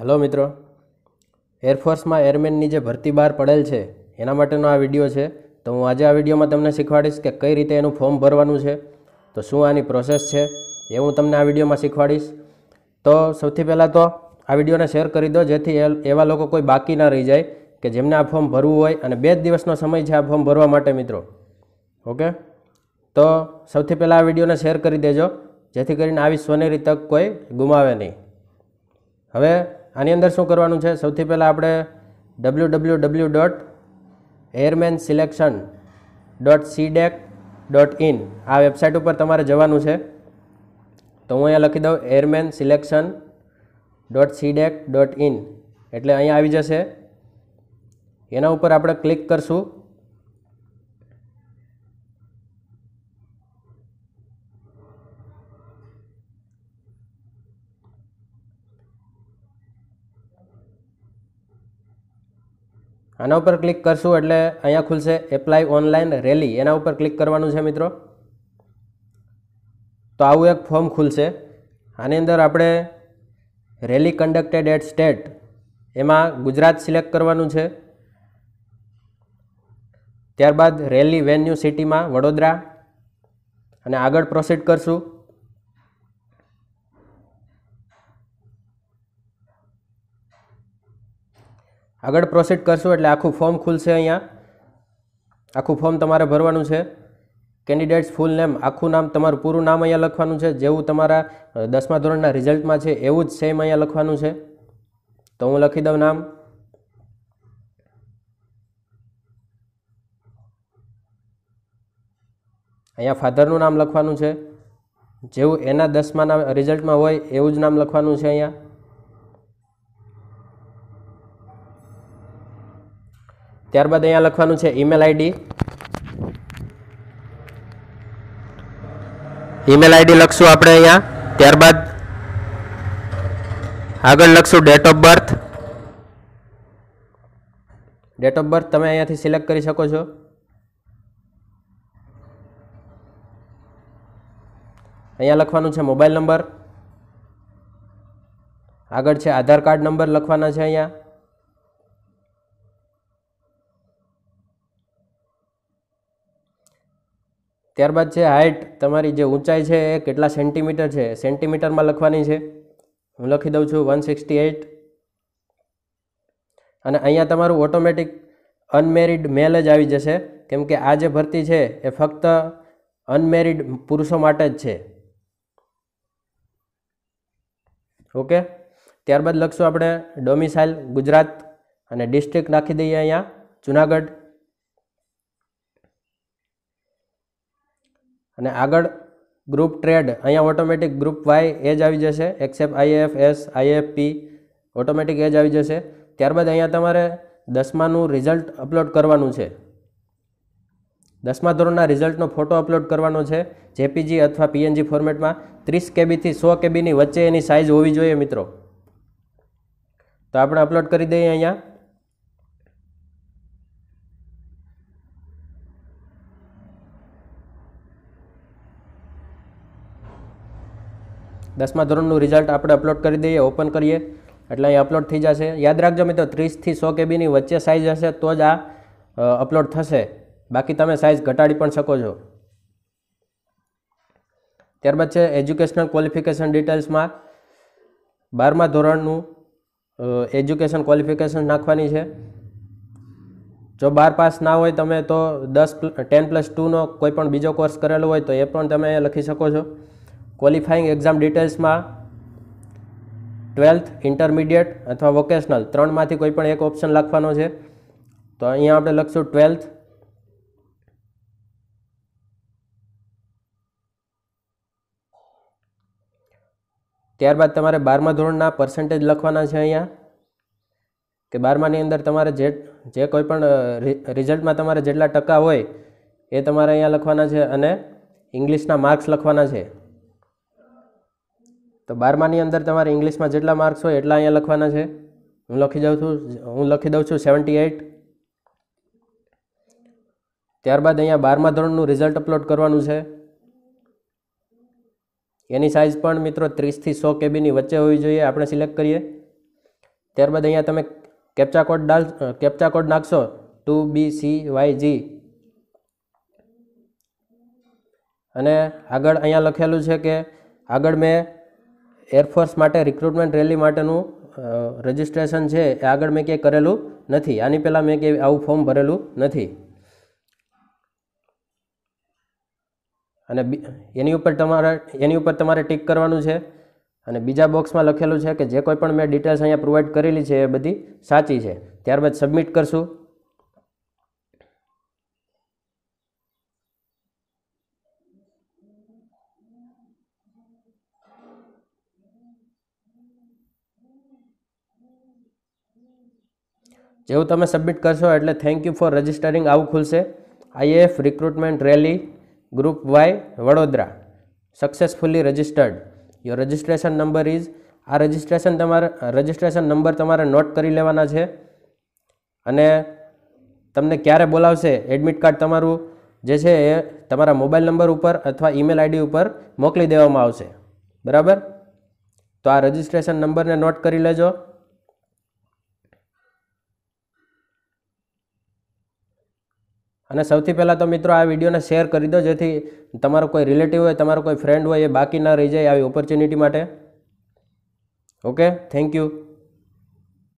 hello મિત્રો એરફોર્સમાં એરમેનની જે ભરતી બહાર પડેલ છે એના માટેનો આ વિડીયો છે તો હું આજે આ વિડીયોમાં તમને શીખવાડીશ કે કઈ રીતે એનું ફોર્મ ભરવાનું છે તો શું આની પ્રોસેસ છે એ હું તમને આ વિડીયોમાં શીખવાડીશ તો સૌથી પહેલાં તો આ વિડીયોને શેર કરી દો જેથી એવા લોકો કોઈ બાકી ના રહી જાય કે જેમને આ ફોર્મ ભરવું હોય અને બે જ દિવસનો સમય છે આ ફોર્મ ભરવા માટે મિત્રો ઓકે તો સૌથી પહેલાં આ વિડીયોને શેર કરી દેજો જેથી કરીને આવી સોનેરી તક કોઈ ગુમાવે નહીં હવે આની અંદર શું કરવાનું છે સૌથી પહેલાં આપણે W W W dot airmen selection dot CDAC dot in આ વેબસાઇટ ઉપર તમારે જવાનું છે તો હું અહીંયા લખી દઉં airmen selection dot CDAC dot in એટલે અહીંયા આવી જશે એના ઉપર આપણે ક્લિક કરશું આના ઉપર ક્લિક કરશું એટલે અહીંયા ખુલશે એપ્લાય ઓનલાઈન રેલી એના ઉપર ક્લિક કરવાનું છે મિત્રો તો આવું એક ફોર્મ ખુલશે આની અંદર આપણે રેલી કન્ડક્ટેડ એટ સ્ટેટ એમાં ગુજરાત સિલેક્ટ કરવાનું છે ત્યારબાદ રેલી વેન્યુ સિટીમાં વડોદરા અને આગળ પ્રોસીડ કરશું આગળ પ્રોસીડ કરશું એટલે આખું ફોર્મ ખુલશે અહીંયા આખું ફોર્મ તમારે ભરવાનું છે કેન્ડિડેટ્સ ફૂલ નેમ આખું નામ તમારું પૂરું નામ અહીંયા લખવાનું છે જેવું તમારા દસમા ધોરણના રિઝલ્ટમાં છે એવું જ સેમ અહીંયા લખવાનું છે તો હું લખી દઉં નામ અહીંયા ફાધરનું નામ લખવાનું છે જેવું એના દસમાના રિઝલ્ટમાં હોય એવું જ નામ લખવાનું છે અહીંયા ત્યારબાદ અહીંયા લખવાનું છે ઈમેલ આઈડી ઈમેલ આઈડી લખશું આપણે અહીંયા ત્યારબાદ આગળ લખશું date of birth date of birth તમે અહીંયાથી સિલેક્ટ કરી શકો છો અહીંયા લખવાનું છે મોબાઈલ નંબર આગળ છે આધાર કાર્ડ નંબર લખવાના છે અહીંયા ત્યારબાદ છે હાઇટ તમારી જે ઊંચાઈ છે એ કેટલા સેન્ટીમીટર છે સેન્ટીમીટરમાં લખવાની છે હું લખી દઉં છું વન સિક્સટી એઇટ અને અહીંયા તમારું ઓટોમેટિક અનમેરિડ મેલ જ આવી જશે કેમ કે આ જે ભરતી છે એ ફક્ત અનમેરિડ પુરુષો માટે જ છે ઓકે ત્યારબાદ લખશું આપણે ડોમિસાઇલ ગુજરાત અને ડિસ્ટ્રિક્ટ નાખી દઈએ અહીંયા જુનાગઢ અને આગળ ગ્રુપ ટ્રેડ અહીંયા ઓટોમેટિક ગ્રુપ વાય એ જ આવી જશે except IF S IF P automatic એ જ આવી જશે ત્યારબાદ અહીંયા તમારે દસમાનું રિઝલ્ટ અપલોડ કરવાનું છે દસમા ધોરણના રિઝલ્ટનો ફોટો અપલોડ કરવાનો છે જેપીજી અથવા પીએનજી ફોર્મેટમાં ત્રીસ કેબીથી સો કેબીની વચ્ચે એની સાઇઝ હોવી જોઈએ મિત્રો તો આપણે અપલોડ કરી દઈએ અહીંયા દસમા ધોરણનું રિઝલ્ટ આપણે અપલોડ કરી દઈએ ઓપન કરીએ એટલે અહીં અપલોડ થઈ જશે યાદ રાખજો મિત્રો ત્રીસથી સો કેબીની વચ્ચે સાઇઝ હશે તો જ આ અપલોડ થશે બાકી તમે સાઇઝ ઘટાડી પણ શકો છો ત્યારબાદ છે એજ્યુકેશનલ ક્વોલિફિકેશન ડિટેલ્સમાં બારમા ધોરણનું એજ્યુકેશન ક્વોલિફિકેશન નાખવાની છે જો બાર પાસ ના હોય તમે તો દસ ટેન પ્લસ ટુનો કોઈ પણ બીજો કોર્સ કરેલો હોય તો એ પણ તમે લખી શકો છો ક્વોલિફાઇંગ એક્ઝામ ડિટેલ્સમાં ટ્વેલ્થ ઇન્ટરમીડિયેટ અથવા વોકેશનલ ત્રણમાંથી કોઈ પણ એક ઓપ્શન લખવાનો છે તો અહીંયા આપણે લખશું ટ્વેલ્થ ત્યારબાદ તમારે બારમા ધોરણના પર્સન્ટેજ લખવાના છે અહીંયા કે બારમાની અંદર તમારે જે જે કોઈ પણ રિઝલ્ટમાં તમારે જેટલા ટકા હોય એ તમારે અહીંયા લખવાના છે અને ઇંગ્લિશના માર્ક્સ લખવાના છે તો બારમાની અંદર તમારે ઇંગ્લિશમાં જેટલા માર્ક્સ હોય એટલા અહીંયા લખવાના છે હું લખી જાઉં છું હું લખી દઉં છું સેવન્ટી એઇટ ત્યારબાદ અહીંયા બારમા ધોરણનું રિઝલ્ટ અપલોડ કરવાનું છે એની સાઇઝ પણ મિત્રો ત્રીસથી સો કેબીની વચ્ચે હોવી જોઈએ આપણે સિલેક્ટ કરીએ ત્યારબાદ અહીંયા તમે કેપ્ચા કોડ ડાલ કેપ્ચા કોડ નાખશો two B C Y G અને આગળ અહીંયા લખેલું છે કે આગળ મેં એરફોર્સ માટે રિક્રુટમેન્ટ રેલી માટેનું રજિસ્ટ્રેશન છે એ આગળ મેં ક્યાંય કરેલું નથી આની પહેલાં મેં ક્યાંય આવું ફોર્મ ભરેલું નથી અને એની ઉપર તમારે એની ઉપર તમારે ટીક કરવાનું છે અને બીજા બોક્સમાં લખેલું છે કે જે કોઈ પણ મેં ડિટેલ્સ અહીંયા પ્રોવાઈડ કરેલી છે એ બધી સાચી છે ત્યારબાદ સબમિટ કરશું જેવું તમે સબમિટ કરશો એટલે થેન્ક યુ ફોર રજિસ્ટરિંગ આવું ખુલશે IAF recruitment rally group Y Vadodara successfully registered your registration number is આ રજિસ્ટ્રેશન તમારા રજિસ્ટ્રેશન નંબર તમારે નોટ કરી લેવાના છે અને તમને ક્યારે બોલાવશે એડમિટ કાર્ડ તમારું જે છે એ તમારા મોબાઈલ નંબર ઉપર અથવા ઈમેલ આઈડી ઉપર મોકલી દેવામાં આવશે બરાબર તો આ રજિસ્ટ્રેશન નંબરને નોટ કરી લેજો અને સૌથી પહેલાં તો મિત્રો આ વિડીયોને શેર કરી દો જેથી તમારો કોઈ રિલેટિવ હોય તમારો કોઈ ફ્રેન્ડ હોય એ બાકી ના રહી જાય આવી ઓપોર્ચ્યુનિટી માટે ઓકે થેન્ક યુ